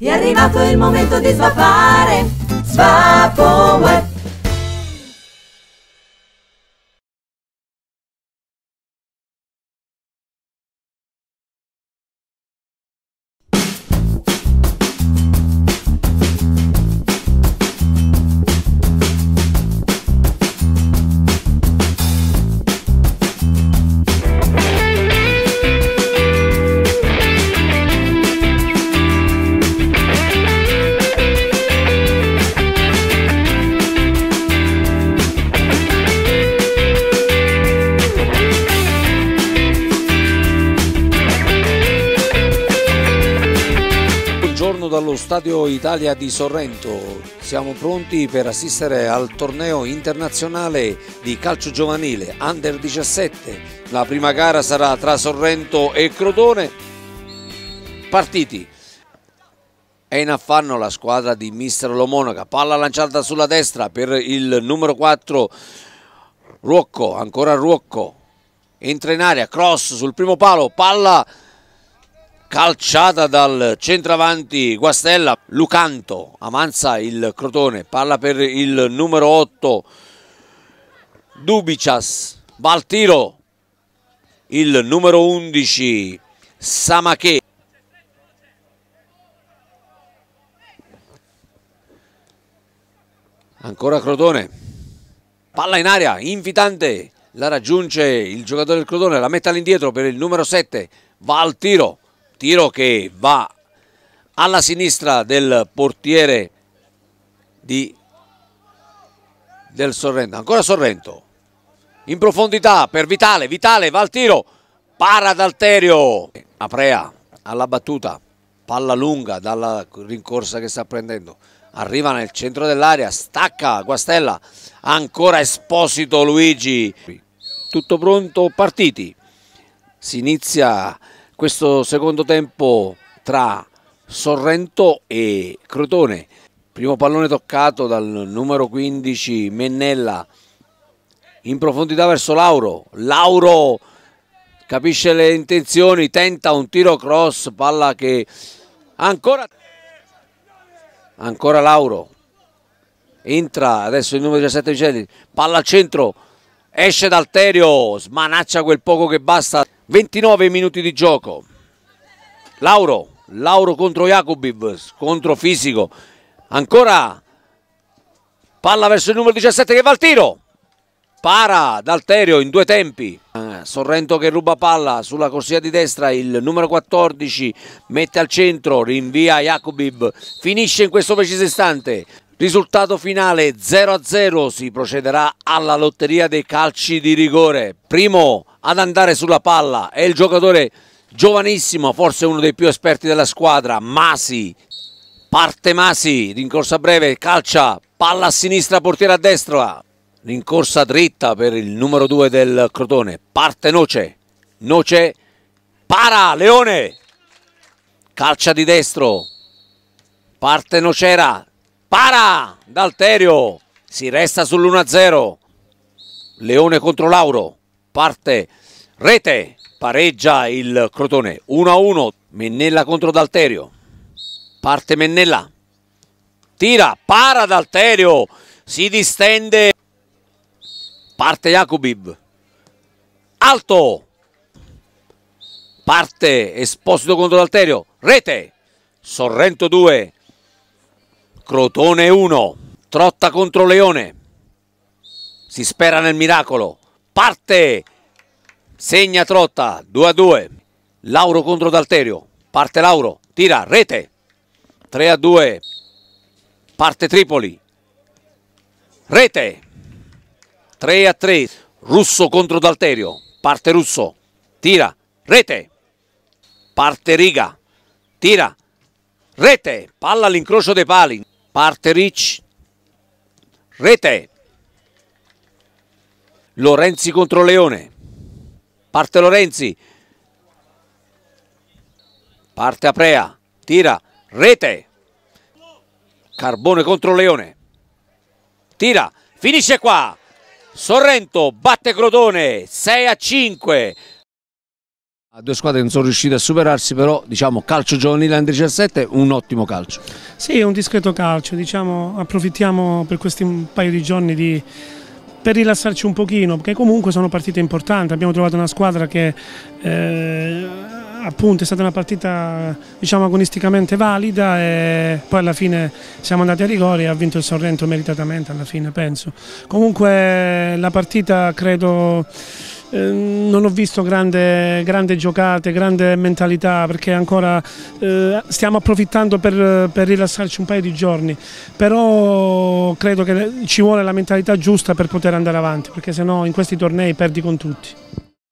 È arrivato il momento di svapare, svapoe. allo Stadio Italia di Sorrento. Siamo pronti per assistere al torneo internazionale di calcio giovanile Under 17. La prima gara sarà tra Sorrento e Crotone. Partiti. È in affanno la squadra di Mister Lomonaca. Palla lanciata sulla destra per il numero 4 Ruocco, ancora Ruocco. Entra in aria, cross sul primo palo, palla calciata dal centravanti Guastella, Lucanto avanza il Crotone, palla per il numero 8 Dubicias, va al tiro il numero 11 Samache ancora Crotone palla in aria, invitante la raggiunge il giocatore del Crotone, la mette all'indietro per il numero 7 va al tiro tiro che va alla sinistra del portiere di, del Sorrento, ancora Sorrento, in profondità per Vitale, Vitale va al tiro, para d'Alterio, Aprea alla battuta, palla lunga dalla rincorsa che sta prendendo, arriva nel centro dell'area, stacca Guastella, ancora Esposito Luigi, tutto pronto, partiti, si inizia questo secondo tempo tra Sorrento e Crotone. Primo pallone toccato dal numero 15 Mennella in profondità verso Lauro. Lauro capisce le intenzioni, tenta un tiro cross, palla che ancora ancora Lauro entra adesso il numero 17 Vicelli, palla al centro esce D'Alterio, smanaccia quel poco che basta, 29 minuti di gioco, Lauro, Lauro contro Jacobiv, scontro fisico, ancora palla verso il numero 17 che va al tiro, para D'Alterio in due tempi, eh, Sorrento che ruba palla sulla corsia di destra, il numero 14 mette al centro, rinvia Jacobiv, finisce in questo preciso istante, Risultato finale 0-0, si procederà alla lotteria dei calci di rigore. Primo ad andare sulla palla è il giocatore giovanissimo, forse uno dei più esperti della squadra, Masi. Parte Masi, rincorsa breve, calcia, palla a sinistra, portiere a destra. Rincorsa dritta per il numero 2 del Crotone. Parte Noce. Noce para Leone. Calcia di destro. Parte Nocera, para D'Alterio si resta sull'1-0 Leone contro Lauro parte rete pareggia il Crotone 1-1 Mennella contro D'Alterio parte Mennella tira para D'Alterio si distende parte Jakubib alto parte Esposito contro D'Alterio rete Sorrento 2 Crotone 1, Trotta contro Leone, si spera nel miracolo, parte, segna Trotta, 2 a 2, Lauro contro D'Alterio, parte Lauro, tira, rete, 3 a 2, parte Tripoli, rete, 3 a 3, Russo contro D'Alterio, parte Russo, tira, rete, parte Riga, tira, rete, palla all'incrocio dei pali, Parte Rich. Rete. Lorenzi contro Leone. Parte Lorenzi. Parte Aprea. Tira. Rete. Carbone contro Leone. Tira. Finisce qua. Sorrento batte Crotone 6 a 5 due squadre non sono riuscite a superarsi, però diciamo calcio giovanile under 17 un ottimo calcio. Sì, è un discreto calcio, diciamo, approfittiamo per questi un paio di giorni di, per rilassarci un pochino, perché comunque sono partite importanti, abbiamo trovato una squadra che eh, appunto è stata una partita diciamo, agonisticamente valida e poi alla fine siamo andati a rigore e ha vinto il Sorrento meritatamente alla fine penso. Comunque la partita credo eh, non ho visto grande, grande, giocate, grande mentalità perché ancora eh, stiamo approfittando per, per, rilassarci un paio di giorni, però credo che ci vuole la mentalità giusta per poter andare avanti perché sennò in questi tornei perdi con tutti.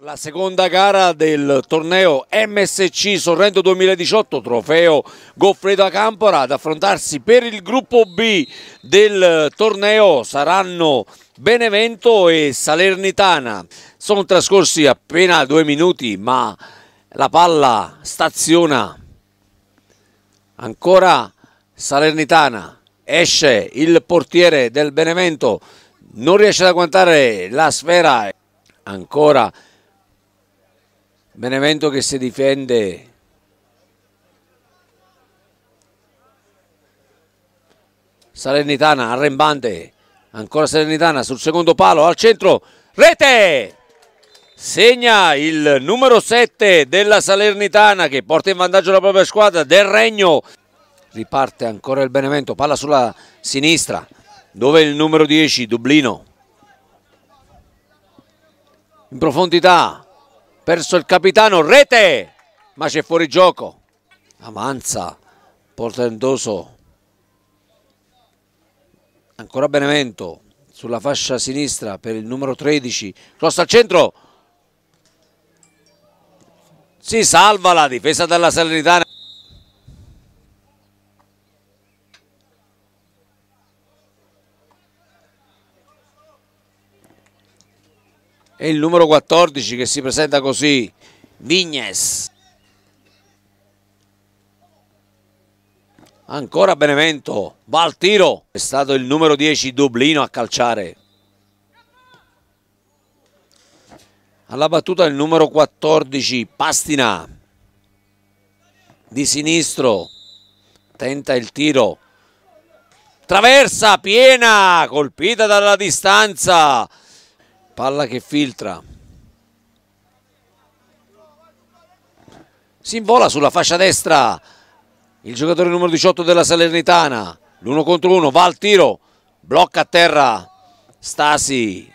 La seconda gara del torneo MSC Sorrento 2018, trofeo Goffredo Acampora, ad affrontarsi per il gruppo B del torneo saranno Benevento e Salernitana. Sono trascorsi appena due minuti, ma la palla staziona. Ancora Salernitana, esce il portiere del Benevento, non riesce ad agguantare la sfera. Ancora Benevento che si difende. Salernitana, arrembante, ancora Salernitana sul secondo palo, al centro, rete! segna il numero 7 della Salernitana che porta in vantaggio la propria squadra del Regno riparte ancora il Benevento palla sulla sinistra dove il numero 10 Dublino in profondità perso il capitano rete ma c'è fuori gioco avanza portentoso ancora Benevento sulla fascia sinistra per il numero 13 cross al centro si salva la difesa della Salernitana. E il numero 14 che si presenta così, Vignes. Ancora Benevento, va al tiro. È stato il numero 10 Dublino a calciare. alla battuta il numero 14 Pastina di sinistro tenta il tiro traversa piena colpita dalla distanza palla che filtra si invola sulla fascia destra il giocatore numero 18 della Salernitana l'uno contro uno va al tiro blocca a terra Stasi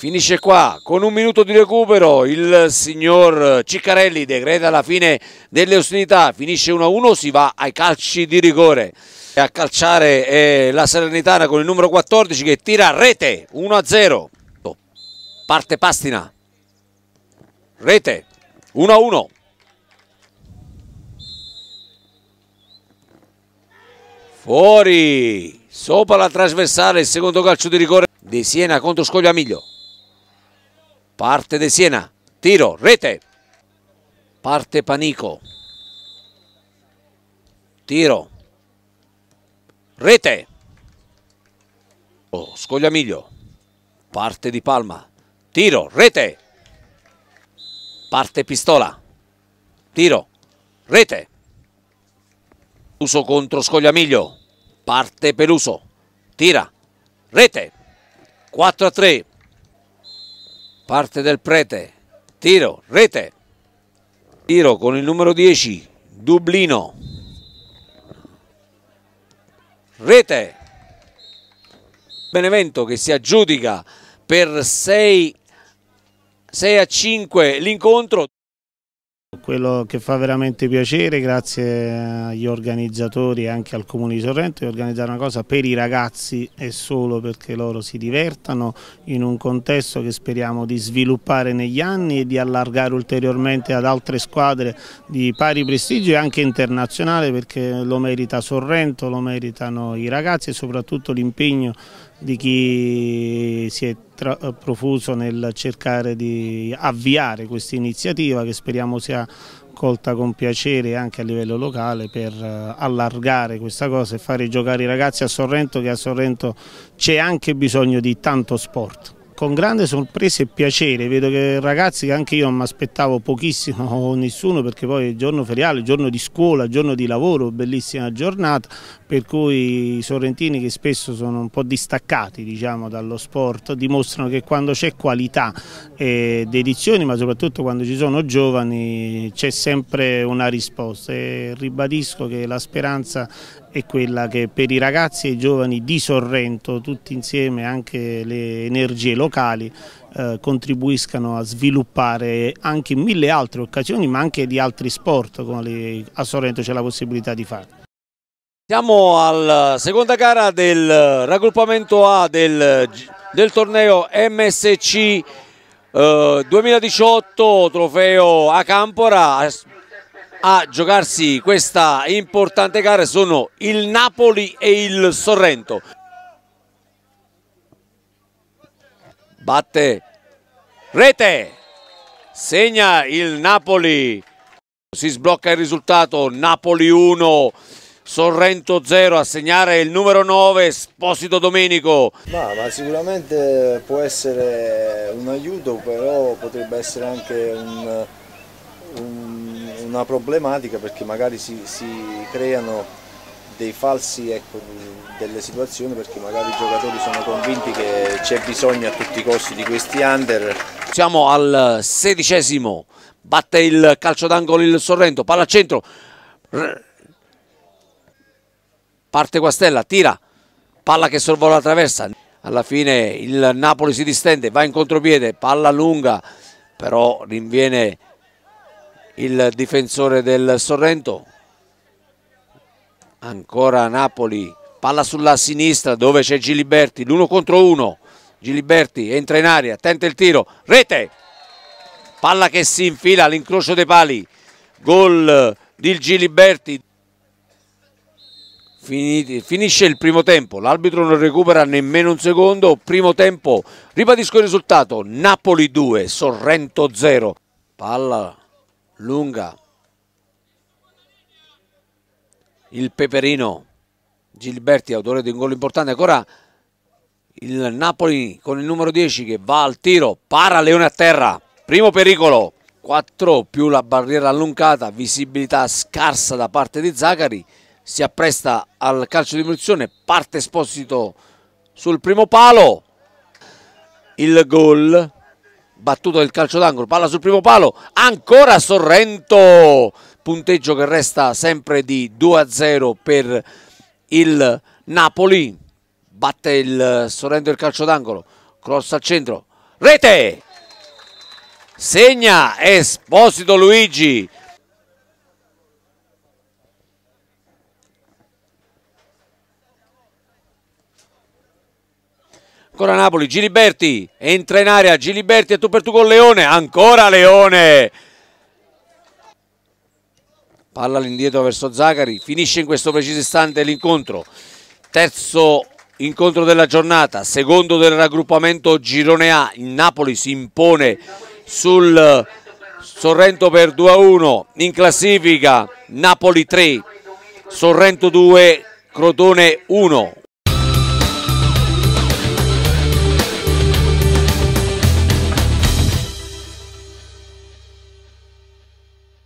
Finisce qua con un minuto di recupero il signor Ciccarelli decreta la fine delle ostilità, finisce 1-1, si va ai calci di rigore. A calciare è la Salernitana con il numero 14 che tira a rete 1-0. Parte Pastina. Rete 1-1. Fuori, sopra la trasversale, il secondo calcio di rigore di Siena contro Scogliamiglio. Parte De Siena, tiro, rete. Parte Panico. Tiro. Rete. Oh, Scogliamiglio. Parte di Palma. Tiro, rete. Parte Pistola. Tiro, rete. Uso contro Scogliamiglio. Parte Peluso. Tira. Rete. 4 a 3 parte del prete, tiro, rete, tiro con il numero 10, Dublino, rete, Benevento che si aggiudica per 6, 6 a 5 l'incontro. Quello che fa veramente piacere, grazie agli organizzatori e anche al Comune di Sorrento, è organizzare una cosa per i ragazzi e solo perché loro si divertano in un contesto che speriamo di sviluppare negli anni e di allargare ulteriormente ad altre squadre di pari prestigio e anche internazionale perché lo merita Sorrento, lo meritano i ragazzi e soprattutto l'impegno di chi si è profuso nel cercare di avviare questa iniziativa che speriamo sia colta con piacere anche a livello locale per eh, allargare questa cosa e fare giocare i ragazzi a Sorrento che a Sorrento c'è anche bisogno di tanto sport con grande sorpresa e piacere, vedo che ragazzi che anche io non mi aspettavo pochissimo o nessuno perché poi è giorno feriale, giorno di scuola, giorno di lavoro, bellissima giornata, per cui i sorrentini che spesso sono un po' distaccati diciamo, dallo sport dimostrano che quando c'è qualità eh, dedizione ma soprattutto quando ci sono giovani c'è sempre una risposta e ribadisco che la speranza è quella che per i ragazzi e i giovani di Sorrento tutti insieme anche le energie locali locali eh, contribuiscano a sviluppare anche mille altre occasioni ma anche di altri sport come le, a Sorrento c'è la possibilità di fare. Siamo alla seconda gara del raggruppamento A del, del torneo MSC eh, 2018 trofeo a Campora a giocarsi questa importante gara sono il Napoli e il Sorrento. batte rete segna il Napoli si sblocca il risultato Napoli 1 Sorrento 0 a segnare il numero 9 Esposito Domenico ma, ma sicuramente può essere un aiuto però potrebbe essere anche un, un, una problematica perché magari si, si creano dei falsi ecco, delle situazioni perché magari i giocatori sono convinti che c'è bisogno a tutti i costi di questi under. Siamo al sedicesimo, batte il calcio d'angolo il Sorrento, palla al centro, parte Guastella, tira, palla che sorvola la traversa, alla fine il Napoli si distende, va in contropiede, palla lunga, però rinviene il difensore del Sorrento, ancora Napoli palla sulla sinistra dove c'è Giliberti l'uno contro uno Giliberti entra in aria tenta il tiro rete palla che si infila all'incrocio dei pali gol di Giliberti finisce il primo tempo, l'arbitro non recupera nemmeno un secondo, primo tempo, ribadisco il risultato, Napoli 2, Sorrento 0, palla lunga il Peperino Gilberti, autore di un gol importante, ancora il Napoli con il numero 10 che va al tiro, para Leone a terra, primo pericolo, 4 più la barriera allungata, visibilità scarsa da parte di Zagari, si appresta al calcio di munizione, parte Esposito sul primo palo, il gol, battuto del calcio d'angolo, palla sul primo palo, ancora Sorrento! punteggio che resta sempre di 2-0 per il Napoli, batte il Sorrento il calcio d'angolo, cross al centro, rete! Segna Esposito Luigi. Ancora Napoli, Giliberti, entra in area, Giliberti è tu per tu con Leone, ancora Leone! palla all'indietro verso Zagari, finisce in questo preciso istante l'incontro, terzo incontro della giornata, secondo del raggruppamento Girone A, il Napoli si impone sul Sorrento per 2-1, a in classifica Napoli 3, Sorrento 2, Crotone 1,